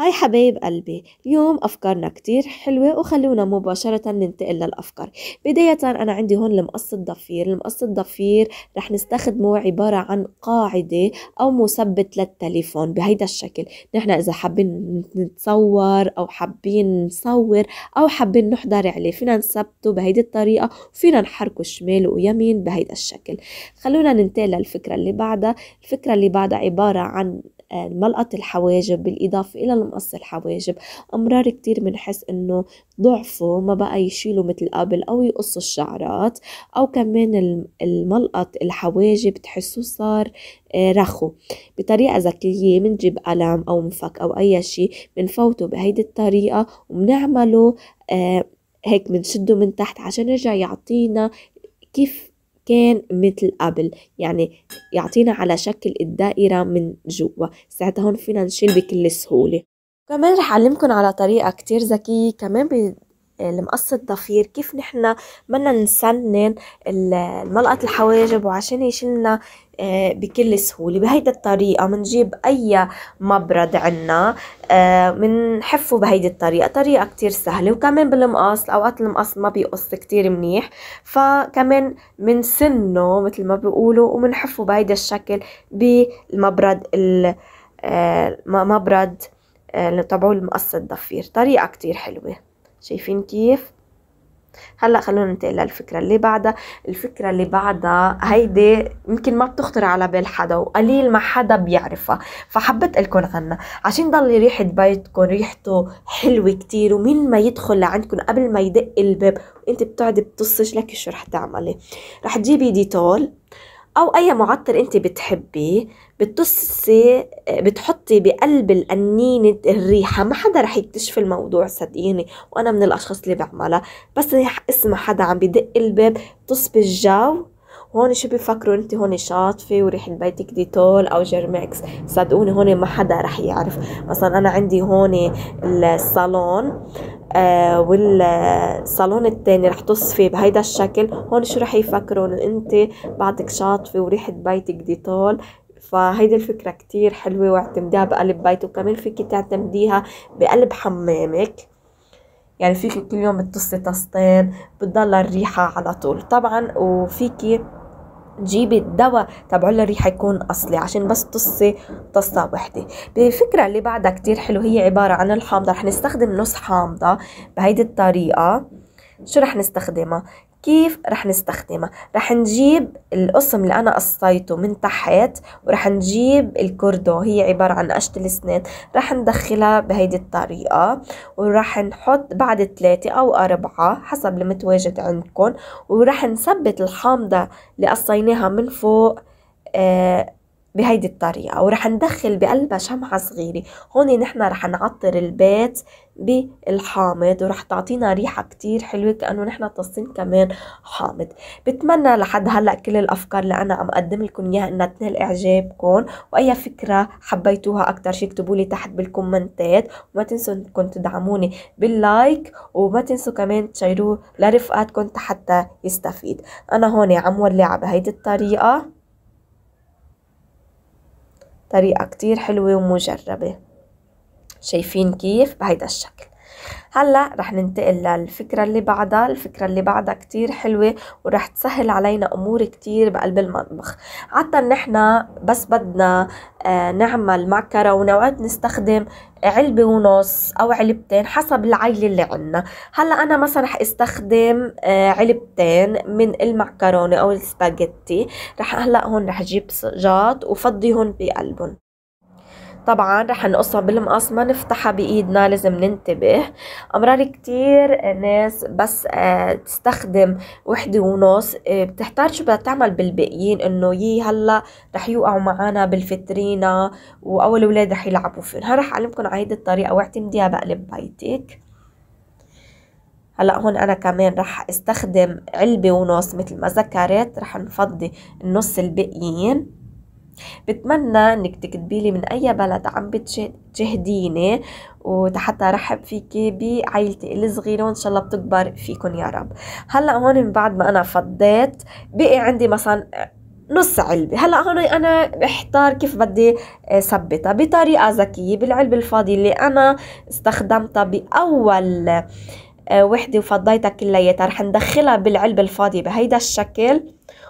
هاي حبايب قلبي اليوم أفكارنا كتير حلوة وخلونا مباشرة ننتقل للأفكار بداية أنا عندي هون المقص الضفير المقص الضفير رح نستخدمه عبارة عن قاعدة أو مثبت للتليفون بهيدا الشكل نحن إذا حابين نتصور أو حابين نصور أو حابين نحضر عليه فينا نثبته بهيدي الطريقة وفينا نحركه شمال ويمين بهيدا الشكل خلونا ننتقل للفكرة اللي بعدها الفكرة اللي بعدها عبارة عن ملقط الحواجب بالإضافة إلى المقص الحواجب أمرار كتير بنحس إنه ضعفه ما بقى يشيلوا مثل قبل أو يقصوا الشعرات أو كمان الملقط الحواجب تحسه صار آه، رخو بطريقة ذكية منجيب قلم أو مفك أو أي شيء بنفوته بهيدي الطريقة وبنعمله آه، هيك بنشده من تحت عشان يرجع يعطينا كيف كان مثل قبل يعني يعطينا على شكل الدائرة من جوا ساعتها هون فينا نشيل بكل سهولة كمان رح أعلمكم على طريقة كتير ذكية كمان المقص الضفير كيف نحن بدنا نسنن ملقط الحواجب وعشان يشلنا آه، بكل سهولة بهيدا الطريقة منجيب أي مبرد عنا آه، منحفه بهيدي الطريقة طريقة كتير سهلة وكمان بالمقص أوقات المقص ما بيقص كتير منيح فكمان منسنه مثل ما بيقولوا ومنحفه بهيدا الشكل بالمبرد المبرد آه، تبعو المقص الضفير طريقة كتير حلوة شايفين كيف هلا خلونا ننتقل للفكره اللي بعدها الفكره اللي بعدها هيدي يمكن ما بتخطر على بال حدا وقليل ما حدا بيعرفها فحبيت لكم عنها عشان ضل ريحه بيتكم ريحته حلوه كتير ومين ما يدخل لعندكم قبل ما يدق الباب وانت بتقعدي بتصش لك شو رح تعملي رح تجيبي ديتول أو أي معطر أنت بتحبيه بتصي آه، بتحطي بقلب القنينة الريحة ما حدا رح يكتشف الموضوع صدقيني وأنا من الأشخاص اللي بعملها بس اسمع حدا عم بدق الباب تصب الجو هون شو بيفكروا انت هون شاطفه وريح بيتك ديتول او جيرميكس صدقوني هون ما حدا رح يعرف مثلا انا عندي هون الصالون آه والصالون التاني رح تصفي بهيدا الشكل هون شو رح يفكروا انت بعدك شاطفه وريحه بيتك ديتول فهيدي الفكرة كتير حلوة واعتمديها بقلب بيت وكمان فيكي تعتمديها بقلب حمامك يعني فيكي كل يوم تقصي تسطين بتضل الريحة على طول طبعا وفيكي جيبي الدواء تبعه الريحه يكون اصلي عشان بس تصي طصه وحده الفكره اللي بعدها كتير حلو هي عباره عن الحامضه رح نستخدم نص حامضه بهيدي الطريقه شو رح نستخدمها كيف رح نستخدمها رح نجيب القسم اللي أنا قصيته من تحت ورح نجيب الكوردو هي عبارة عن قشة الأسنان رح ندخلها بهيدي الطريقة ورح نحط بعد ثلاثة أو أربعة حسب المتواجد عندكم ورح نثبت الحامضة اللي قصيناها من فوق آه بهيدي الطريقة ورح ندخل بقلبها شمعة صغيرة هون نحن رح نعطر البيت بالحامض ورح تعطينا ريحة كتير حلوة كأنه نحن طاسين كمان حامض بتمنى لحد هلأ كل الأفكار اللي أنا عم أقدم لكم إياها إنها تنال إعجابكم وأي فكرة حبيتوها أكتر شي اكتبوا لي تحت بالكومنتات وما تنسوا إنكم تدعموني باللايك وما تنسوا كمان تشيروه لرفقاتكم حتى يستفيد أنا هون عم ولع بهيدي الطريقة طريقة كتير حلوة ومجربة شايفين كيف بهيدا الشكل هلا رح ننتقل للفكره اللي بعدها الفكره اللي بعدها كتير حلوه ورح تسهل علينا امور كتير بقلب المطبخ عاده نحن بس بدنا آه، نعمل معكرونه وعد نستخدم علبة ونص أو علبتين حسب العيلة اللي عنا هلا أنا مثلا رح استخدم آه، علبتين من المعكرونة أو السباجيتي رح هلا هون رح أجيب سجاد وفضيهم بقلبهم طبعا رح نقصها بالمقص ما نفتحها بايدنا لازم ننتبه امرار كتير ناس بس آه، تستخدم وحدة ونص آه، بتحتار شو بدها تعمل بالباقيين انه يي هلا رح يوقعوا معنا بالفترينة واول اولاد رح يلعبوا فيهم ها رح اعلمكم على هيدي الطريقة واعتمديها بقلب بيتك هلا هون انا كمان رح استخدم علبة ونص مثل ما ذكرت رح نفضي النص الباقيين بتمنى انك تكتبي لي من اي بلد عم بتشاهديني وحتى رحب فيكي بعائلتي الصغيره وان شاء الله بتكبر فيكم يا رب هلا هون من بعد ما انا فضيت بقي عندي مثلا نص علبة هلا هون أنا بحتار كيف بدي آه، ثبتها بطريقة ذكية بالعلبة الفاضية اللي أنا استخدمتها بأول آه، وحدة وفضيتها كلياتها رح ندخلها بالعلبة الفاضية بهيدا الشكل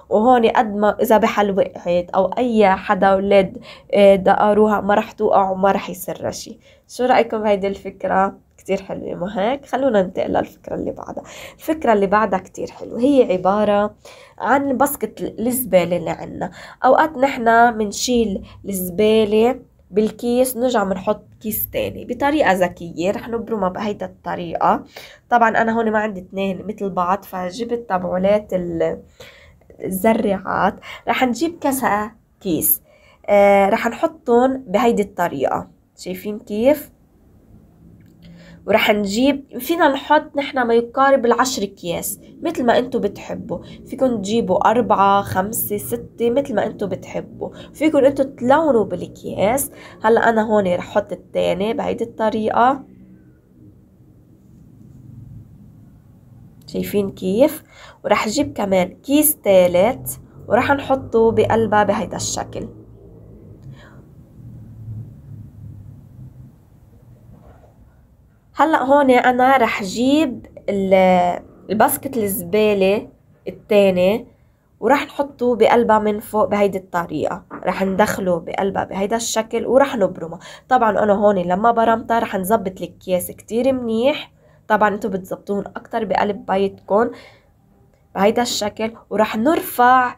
وهون قد ما إذا بحل وقعت أو أي حدا اولاد آه، دقروها ما رح توقع وما رح يصير شيء شو رأيكم بهيدي الفكرة؟ كتير حلوة ما هيك خلونا ننتقل للفكرة اللي بعدها الفكرة اللي بعدها كتير حلوة هي عبارة عن بسكت الزبالة اللي عندنا أوقات نحن بنشيل الزبالة بالكيس نرجع بنحط كيس تاني بطريقة ذكية رح نبرمها بهيدا الطريقة طبعا أنا هون ما عندي اتنين مثل بعض فجبت تبعولات الزرعات رح نجيب كذا كيس آه رح نحطهم بهيدي الطريقة شايفين كيف؟ ورح نجيب فينا نحط نحن ما يقارب العشر اكياس مثل ما انتو بتحبوا فيكن تجيبوا أربعة خمسة ستة مثل ما انتو بتحبوا فيكن انتو تلونوا بالكياس هلا انا هون رح احط التاني بهيدي الطريقة شايفين كيف ورح جيب كمان كيس تالت ورح نحطه بقلبها بهيدا الشكل هلا هون انا رح جيب الباسكت الزباله التاني ورح نحطه بقلبها من فوق بهيدي الطريقة رح ندخله بقلبها بهيدا الشكل ورح نبرمه طبعا أنا هون لما برمتها رح نظبط الأكياس كتير منيح طبعا انتو بتظبطوهم أكتر بقلب بيتكم بهيدا الشكل ورح نرفع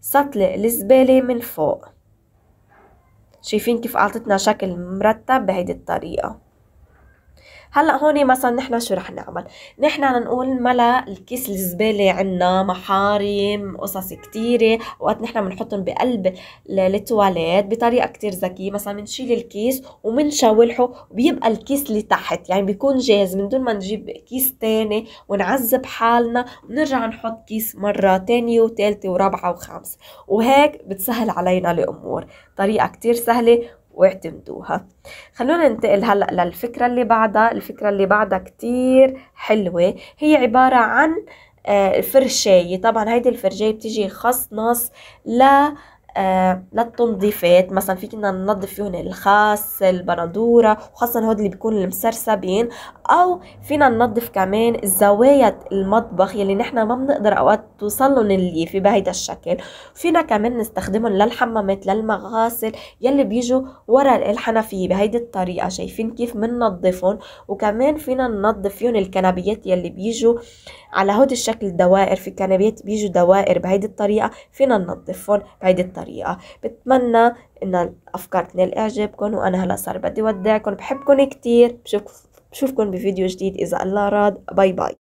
سطل الزبالة من فوق شايفين كيف أعطتنا شكل مرتب بهيدي الطريقة هلا هون مثلا نحن شو رح نعمل نحن نقول ملا الكيس الزباله عنا محارم قصص كثيره وقت نحن بنحطهم بقلب التواليت بطريقه كثير ذكيه مثلا بنشيل الكيس وبنشوحه وبيبقى الكيس اللي تحت يعني بيكون جاهز من دون ما نجيب كيس ثاني ونعذب حالنا ونرجع نحط كيس مره ثانيه وثالثه ورابعه وخامسه وهيك بتسهل علينا الامور طريقه كثير سهله واعتمدوها خلونا ننتقل هلأ للفكرة اللي بعدها الفكرة اللي بعدها كتير حلوة هي عبارة عن آه، فرشاية طبعا هيدي الفرشاية بتيجي خص نص ل آه، للتنظيفات مثلا فينا ننظف فيهم الخاص البندوره وخاصه هود اللي بيكون المسرسبين او فينا ننظف كمان زوايا المطبخ يلي نحنا ما بنقدر اوقات توصلن الليفه بهيدا الشكل فينا كمان نستخدمهم للحمامات للمغاسل يلي بيجوا ورا الحنفيه بهيدي الطريقه شايفين كيف بننظفهم وكمان فينا ننظف فيهم الكنبيات يلي بيجوا على هود الشكل دوائر في كنبيات بيجوا دوائر بهيدي الطريقه فينا ننظفهم بهيدي الطريقه الطريقة بتمنى إن الأفكار تنال إعجابكم وأنا هلأ صار بدي ودعكم بحبكم كتير بشوف بشوفكم بفيديو جديد إذا الله راد باي باي